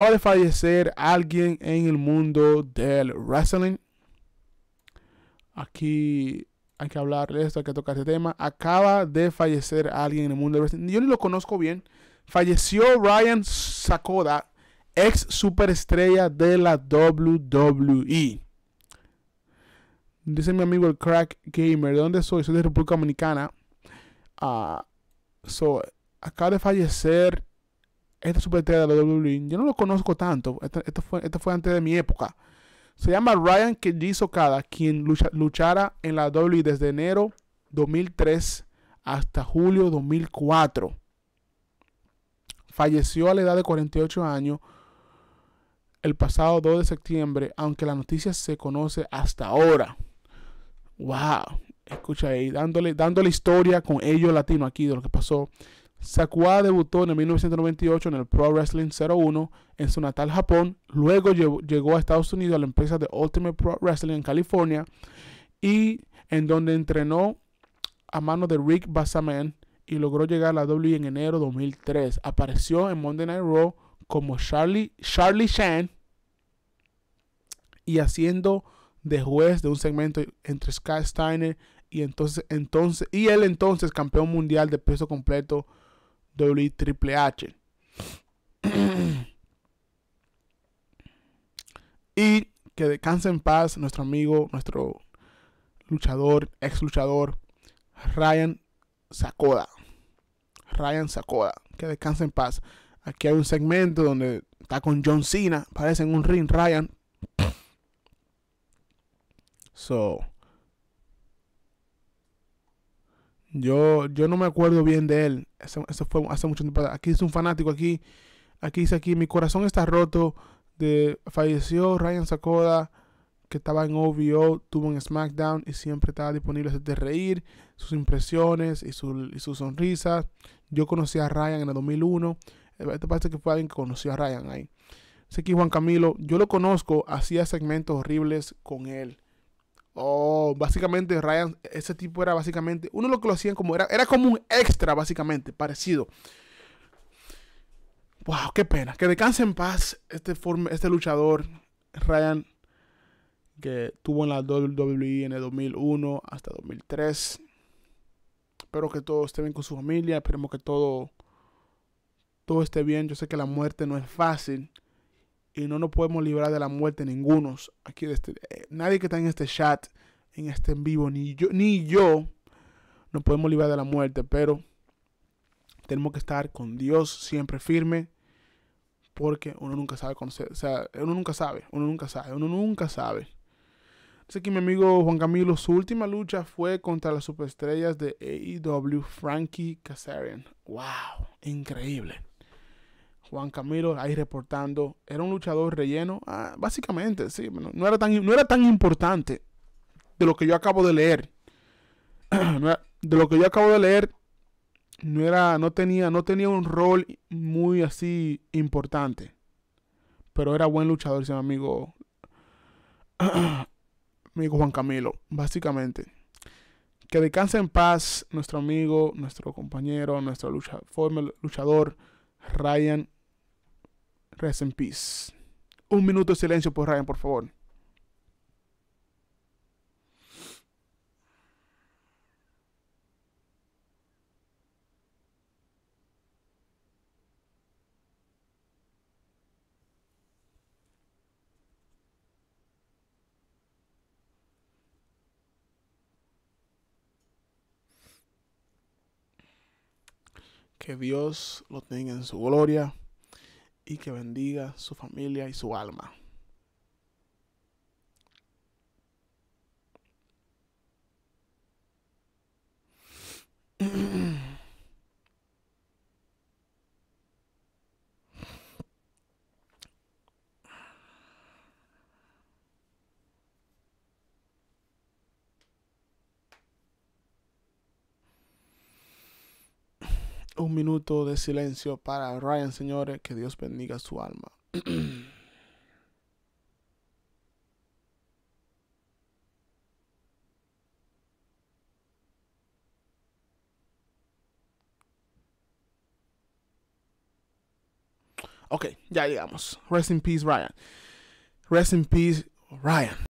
Acaba de fallecer alguien en el mundo del wrestling. Aquí hay que hablar de esto, hay que tocar este tema. Acaba de fallecer alguien en el mundo del wrestling. Yo ni lo conozco bien. Falleció Ryan Sakoda, ex superestrella de la WWE. Dice mi amigo el Crack Gamer, ¿de dónde soy? Soy de República Dominicana. Ah, acaba de fallecer esta super de la WWE, yo no lo conozco tanto, esto, fue, antes de mi época. Se llama Ryan Keiji Okada, quien luchara en la WWE desde enero 2003 hasta julio 2004. Falleció a la edad de 48 años el pasado 2 de septiembre, aunque la noticia se conoce hasta ahora. ¡Wow! Escucha ahí, dándole, dándole historia con ellos latino aquí de lo que pasó Sakuya debutó en 1998 en el Pro Wrestling 01 en su natal Japón, luego llegó a Estados Unidos a la empresa de Ultimate Pro Wrestling en California y en donde entrenó a mano de Rick Bassaman y logró llegar a la W en enero de 2003. Apareció en Monday Night Raw como Charlie, Charlie Shan y haciendo de juez de un segmento entre Scott Steiner y entonces, entonces y el entonces campeón mundial de peso completo WWE Triple H. y que descanse en paz nuestro amigo, nuestro luchador, ex luchador, Ryan Sakoda. Ryan Sakoda, que descanse en paz. Aquí hay un segmento donde está con John Cena, parece en un ring Ryan. So, Yo, yo no me acuerdo bien de él. Eso, fue hace mucho tiempo. Aquí es un fanático. Aquí, aquí dice aquí, mi corazón está roto. De, falleció Ryan Sakoda, que estaba en OVO, tuvo en SmackDown y siempre estaba disponible de reír, sus impresiones y, su, y sus sonrisas. Yo conocí a Ryan en el 2001. Eh, te parece que fue alguien que conoció a Ryan ahí. Sé que Juan Camilo, yo lo conozco, hacía segmentos horribles con él oh, básicamente Ryan, ese tipo era básicamente, uno lo que lo hacían como era, era como un extra básicamente, parecido. Wow, qué pena. Que descanse en paz este, este luchador, Ryan, que tuvo en la WWE en el 2001 hasta 2003. Espero que todos estén bien con su familia, esperemos que todo, todo esté bien. Yo sé que la muerte no es fácil y no nos podemos librar de la muerte ninguno. Aquí este, eh, nadie que está en este chat, en este en vivo, ni yo, ni yo, nos podemos librar de la muerte, pero tenemos que estar con Dios siempre firme, porque uno nunca sabe conocer, o sea, uno nunca sabe, uno nunca sabe, uno nunca sabe. sé que mi amigo Juan Camilo, su última lucha fue contra las superestrellas de AEW, Frankie Kazarian. ¡Wow! Increíble. Juan Camilo ahí reportando. Era un luchador relleno. Ah, básicamente, sí. no, era tan, no era tan importante de lo que yo acabo de leer. de lo que yo acabo de leer, no, era, no, tenía, no tenía un rol muy así importante. Pero era buen luchador, ese amigo. amigo Juan Camilo, básicamente. Que descanse en paz nuestro amigo, nuestro compañero, nuestro lucha, luchador Ryan Rest in peace. Un minuto de silencio por Ryan, por favor. Que Dios lo tenga en su gloria y que bendiga su familia y su alma. un minuto de silencio para Ryan, señores. Que Dios bendiga su alma. ok, ya llegamos. Rest in peace, Ryan. Rest in peace, Ryan.